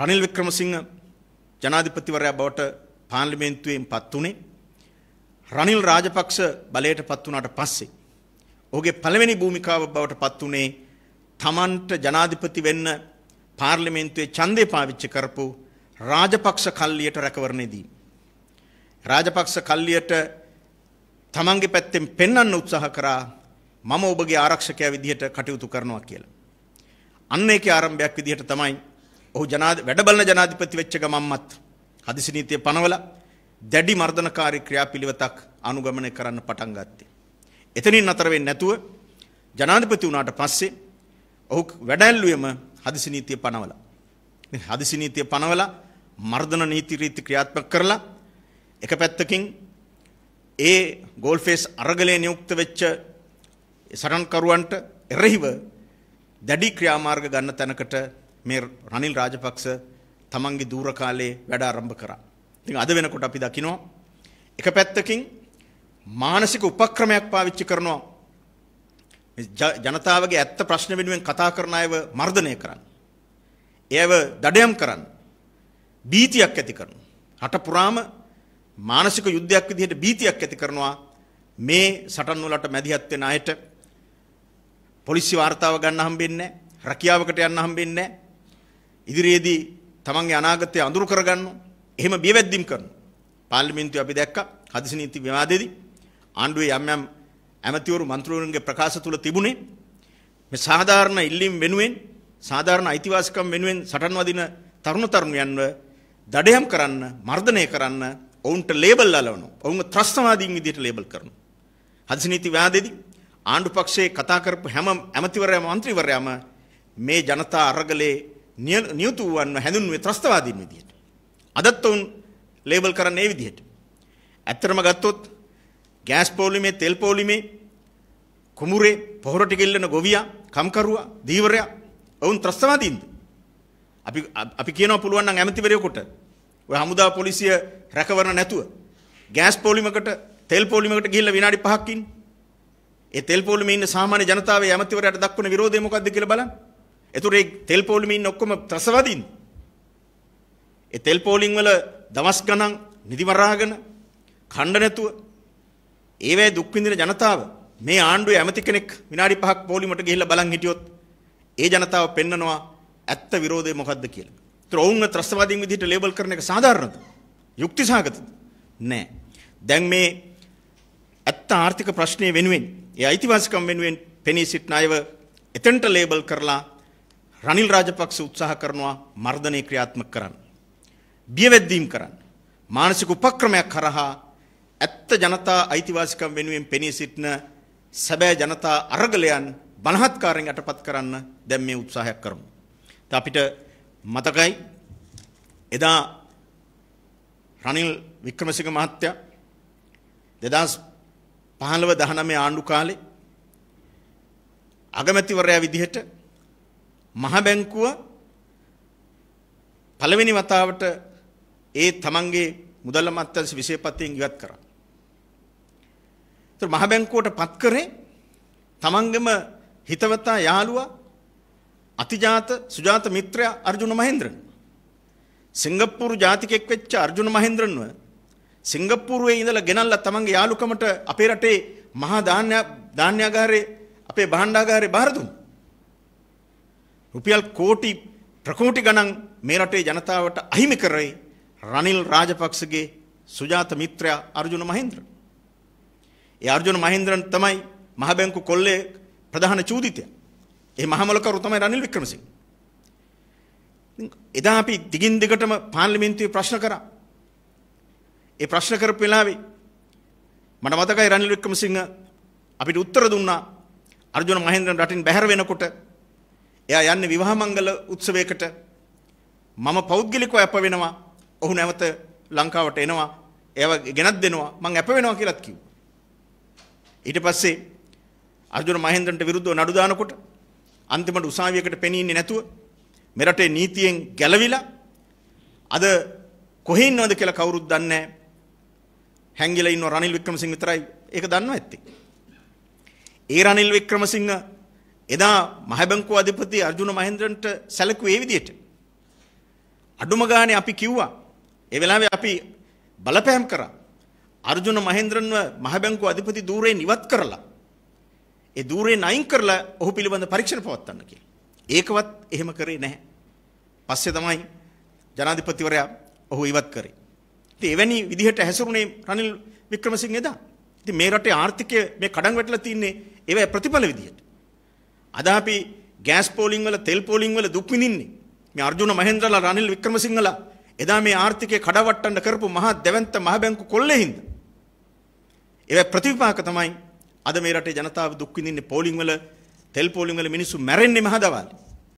රනිල් වික්‍රමසිංහ ජනාධිපතිවරයා බවට පාර්ලිමේන්තුවෙන් පත් වුණේ රනිල් රාජපක්ෂ බලයට පත් වුණාට පස්සේ ඔහුගේ පළවෙනි භූමිකාව බවට පත් වුණේ තමන්ට ජනාධිපති වෙන්න පාර්ලිමේන්තුවේ ඡන්දය පාවිච්චි කරපු රාජපක්ෂ කල්ලියට රැකවරණයේදී රාජපක්ෂ කල්ලියට තමන්ගේ පැත්තෙන් පෙන්වන්න උත්සාහ කරා මම ඔබගේ ආරක්ෂකයා විදිහට කටයුතු කරනවා කියලා. අන්න ඒකේ ආරම්භයක් විදිහට තමයි ඔහු ජනාධ වැඩබලන ජනාධිපති වෙච්ච ගමම්මත් හදිසි නීතිය පනවලා දැඩි මර්ධනකාරී ක්‍රියාපිළිවෙතක් අනුගමනය කරන්න පටන් ගත්තේ. එතනින් නතර වෙන්නේ නැතුව ජනාධිපති වුණාට පස්සේ ඔහු වැඩැල්ලුවෙම හදිසි නීතිය පනවලා. ඉතින් හදිසි නීතිය පනවලා මර්ධන නීති රීති ක්‍රියාත්මක කරලා එක පැත්තකින් ඒ ගෝල්ෆේස් අරගලයේ නියුක්ත වෙච්ච සටන්කරුවන්ට එරෙහිව දැඩි ක්‍රියාමාර්ග ගන්න තැනකට මේ රනිල් රාජපක්ෂ තමන්ගේ දූර කාලයේ වැඩ ආරම්භ කරා. ඉතින් අද වෙනකොට අපි දකිනවා එක පැත්තකින් මානසික උපක්‍රමයක් පාවිච්චි කරනවා ජනතාවගේ ඇත්ත ප්‍රශ්න වෙනුවෙන් කතා කරන අයව මර්ධනය කරන්න. ඒව දඩයම් කරන්න. බීතියක් ඇති කරනවා. රට පුරාම මානසික යුද්ධයක් විදිහට බීතියක් ඇති කරනවා මේ සටන් වලට මැදිහත් වෙන අයට පොලිසි වාර්තාව ගන්න හම්බෙන්නේ නැහැ. රැකියාවකට යන්න හම්බෙන්නේ නැහැ. ඉදිරියේදී තමන්ගේ අනාගතය අඳුරු කරගන්න එහෙම බියවැද්දීම් කරන පාර්ලිමේන්තුවේ අපි දැක්කා හදිසි නීති විවාදයේදී ආණ්ඩුවේ යම් යම් ඇමතිවරු මන්ත්‍රවරුන්ගේ ප්‍රකාශ තුල තිබුණේ මේ සාධාරණ ඉල්ලීම් වෙනුවෙන් සාධාරණ අයිතිවාසිකම් වෙනුවෙන් සටන් වදින තරුණ තරුණියන්ව දඩයම් කරන්න මර්ධනය කරන්න ඔවුන්ට ලේබල් අලවනවා ඔවුන්ව ත්‍රස්තවාදීන් විදිහට ලේබල් කරනවා හදිසි නීති විවාදයේදී ආණ්ඩු පක්ෂයේ කතා කරපු හැම ඇමතිවරයාම මන්ත්‍රීවරයාම මේ ජනතා අරගලේ නියුතු වන්ව හැඳුන්වේ ත්‍රස්තවාදීන් විදිහට. අදත් උන් ලේබල් කරන්නේ ඒ විදිහට. ඇත්තටම ගත්තොත් ගෑස් පෝලිමේ තෙල් පෝලිමේ කුමුරේ පොහොර ටික ඉල්ලන ගොවියා, කම්කරුවා, දීවරයා ඔවුන් ත්‍රස්තවාදීන්ද? අපි අපි කියනවා පුළුවන් නම් ඇමතිවරයෙකුට ඔය හමුදා පොලිසිය රැකවරණ නැතුව ගෑස් පෝලිමකට තෙල් පෝලිමකට ගිහිල්ලා විනාඩි 5ක් ඉන්න. ඒ තෙල් පෝලිමේ ඉන්න සාමාන්‍ය ජනතාවේ ඇමතිවරයාට දක්වන විරෝධය මොකක්ද කියලා බලන්න. එතුරේ තෙල් පෝලිමින් ඔක්කොම ත්‍රසවදින්. ඒ තෙල් පෝලිං වල දවස් ගණන් නිදි මරාගෙන ඛණ්ඩ නැතුව ඒවැය දුක් විඳින ජනතාව මේ ආණ්ඩුවේ ඇමති කෙනෙක් විනාඩි 5ක් පොලිමට ගිහිල්ලා බලන් හිටියොත් ඒ ජනතාව පෙන්නනවා ඇත්ත විරෝධය මොකද්ද කියලා. ඒතර ඔවුන්ව ත්‍රස්තවාදීන් විදිහට ලේබල් කරන එක සාධාරණද? යුක්තිසහගතද? නෑ. දැන් මේ ඇත්ත ආර්ථික ප්‍රශ්නය වෙනුවෙන් ඒ අයිතිවාසිකම් වෙනුවෙන් පෙනී සිටින අයව එතෙන්ට ලේබල් කරලා රනිල් රාජපක්ෂ උත්සාහ කරනවා මර්ධනය ක්‍රියාත්මක කරන්න. බියවැද්දීම් කරන්න. මානසික උපක්‍රමයක් කරහා ඇත්ත ජනතා අයිතිවාසිකම් වෙනුවෙන් පෙනී සිටින සැබෑ ජනතා අරගලයන් බලහත්කාරයෙන් යටපත් කරන්න දැන් මේ උත්සාහයක් කරමු. ඉතින් අපිට මතකයි එදා රනිල් වික්‍රමසිංහ මහත්තයා 2015 19 ආණ්ඩු කාලේ අගමැතිවරයා විදිහට මහ බැංකුව පළවෙනි වතාවට ඒ තමන්ගේ මුදල් අමාත්‍යාංශ විශේෂපතියෙන් ඉවත් කරා. ඒතර මහ බැංකුවට පත් කරේ තමන්ගේම හිතවතා යාළුවා අතිජාත සුජාත මිත්‍රයා අර්ජුන මහේන්ද්‍රන්. සිංගප්පූරු ජාතිකෙක් වෙච්ච අර්ජුන මහේන්ද්‍රන්ව සිංගප්පූරුවේ ඉඳලා ගෙනල්ලා තමන්ගේ යාළුකමට අපේ රටේ මහා ධාන්‍ය ධාන්‍යාගාරේ අපේ භාණ්ඩාගාරේ බාර දුන්නා. රුපියල් කෝටි ප්‍රකෝටි ගණන් මේ රටේ ජනතාවට අහිමි කරේ රනිල් රාජපක්ෂගේ සුජාත මිත්‍රයා අර්ජුන මහින්ද්‍ර. ඒ අර්ජුන මහින්ද්‍රන් තමයි මහ බැංකු කොල්ලේ ප්‍රධාන චූදිතයා. ඒ මහමලකරු තමයි රනිල් වික්‍රමසිංහ. එදා අපි දිගින් දිගටම පාර්ලිමේන්තුවේ ප්‍රශ්න කරා. ඒ ප්‍රශ්න කරපු වෙලාවේ මට මතකයි රනිල් වික්‍රමසිංහ අපිට උත්තර දුන්නා අර්ජුන මහින්ද්‍රන් රටින් බැහැර වෙනකොට එයා යන්නේ විවාහ මංගල උත්සවයකට මම පෞද්ගලිකව අප වෙනවා. ඔහු නැවත ලංකාවට එනවා. ඒව ගෙනත් දෙනවා. මං අප වෙනවා කියලාත් කිව්වා. ඊට පස්සේ අර්ජුන මහේන්ද්‍රන්ට විරුද්ධව නඩු දානකොට අන්තිමට උසාවියකට පෙනීන්නේ නැතුව මෙරටේ නීතියෙන් ගැලවිලා අද කොහේ ඉන්නවද කියලා කවුරුත් දන්නේ නැහැ. හැංගිලා ඉන්න රනිල් වික්‍රමසිංහ විතරයි ඒක දන්නවා ඇත්තේ. ඒ රනිල් වික්‍රමසිංහ එදා මහබැංකුව අධිපති අර්ජුන මහේන්ද්‍රන්ට සැලකුවේ ඒ විදිහට. අඩුම ගානේ අපි කිව්වා. ඒ වෙලාවේ අපි බලපෑම් කරා. අර්ජුන මහේන්ද්‍රන්ව මහබැංකුව අධිපති ධූරයෙන් ඉවත් කරලා ඒ ධූරයෙන් අයින් කරලා ඔහු පිළිබඳ පරීක්ෂණ පවත්වන්න කියලා. ඒකවත් එහෙම කරේ නැහැ. පස්සේ තමයි ජනාධිපතිවරයා ඔහු ඉවත් කරේ. ඉතින් එවැනි විදිහට හැසිරුණේ රනිල් වික්‍රමසිංහ එදා. ඉතින් මේ රටේ ආර්ථිකය මේ කඩන් වැටලා තින්නේ ඒවැ ප්‍රතිඵල විදිහට. අද අපි ගෑස් පෝලිං වල තෙල් පෝලිං වල දුක් විඳින්නේ. මේ අර්ජුන මහේන්ද්‍රලා රනිල් වික්‍රමසිංහලා එදා මේ ආර්ථිකය කඩවට්ටන්න කරපු මහා දෙවන්ත මහ බැංකු කොල්ලෙහිඳ. ඒවා ප්‍රතිවිපාක තමයි අද මේ රටේ ජනතාව දුක් විඳින්නේ පෝලිං වල තෙල් පෝලිං වල මිනිස්සු මැරෙන්නේ මහ දවල්.